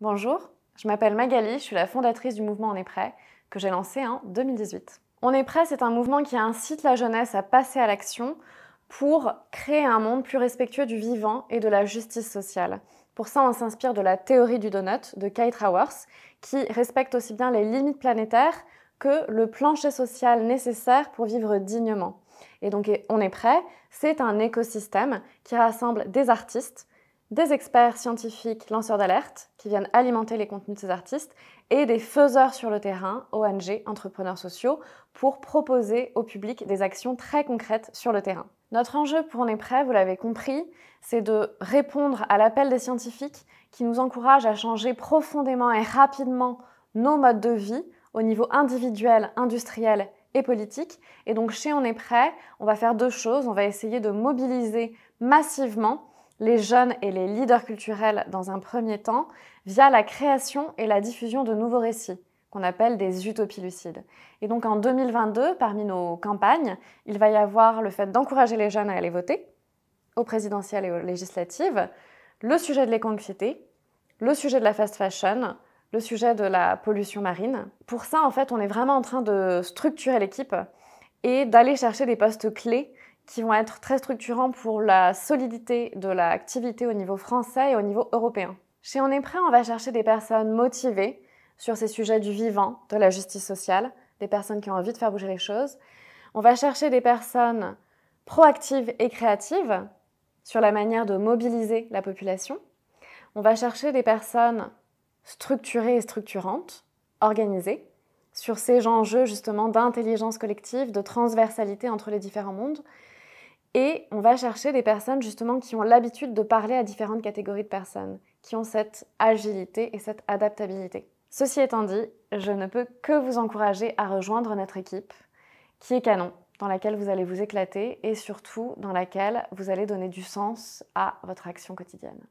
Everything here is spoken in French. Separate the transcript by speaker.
Speaker 1: Bonjour, je m'appelle Magali, je suis la fondatrice du mouvement On est prêt, que j'ai lancé en 2018. On est prêt, c'est un mouvement qui incite la jeunesse à passer à l'action pour créer un monde plus respectueux du vivant et de la justice sociale. Pour ça, on s'inspire de la théorie du donut de Kate Raworth, qui respecte aussi bien les limites planétaires que le plancher social nécessaire pour vivre dignement. Et donc, on est prêt, c'est un écosystème qui rassemble des artistes, des experts scientifiques lanceurs d'alerte qui viennent alimenter les contenus de ces artistes et des faiseurs sur le terrain, ONG, entrepreneurs sociaux, pour proposer au public des actions très concrètes sur le terrain. Notre enjeu pour On est prêt, vous l'avez compris, c'est de répondre à l'appel des scientifiques qui nous encouragent à changer profondément et rapidement nos modes de vie au niveau individuel, industriel et politique. Et donc chez On est prêt, on va faire deux choses. On va essayer de mobiliser massivement les jeunes et les leaders culturels dans un premier temps via la création et la diffusion de nouveaux récits qu'on appelle des utopies lucides. Et donc en 2022, parmi nos campagnes, il va y avoir le fait d'encourager les jeunes à aller voter, aux présidentielles et aux législatives, le sujet de léco le sujet de la fast fashion, le sujet de la pollution marine. Pour ça, en fait, on est vraiment en train de structurer l'équipe et d'aller chercher des postes clés qui vont être très structurants pour la solidité de l'activité au niveau français et au niveau européen. Chez On est prêt, on va chercher des personnes motivées sur ces sujets du vivant, de la justice sociale, des personnes qui ont envie de faire bouger les choses. On va chercher des personnes proactives et créatives sur la manière de mobiliser la population. On va chercher des personnes structurées et structurantes, organisées, sur ces enjeux justement d'intelligence collective, de transversalité entre les différents mondes. Et on va chercher des personnes justement qui ont l'habitude de parler à différentes catégories de personnes, qui ont cette agilité et cette adaptabilité. Ceci étant dit, je ne peux que vous encourager à rejoindre notre équipe, qui est canon, dans laquelle vous allez vous éclater et surtout dans laquelle vous allez donner du sens à votre action quotidienne.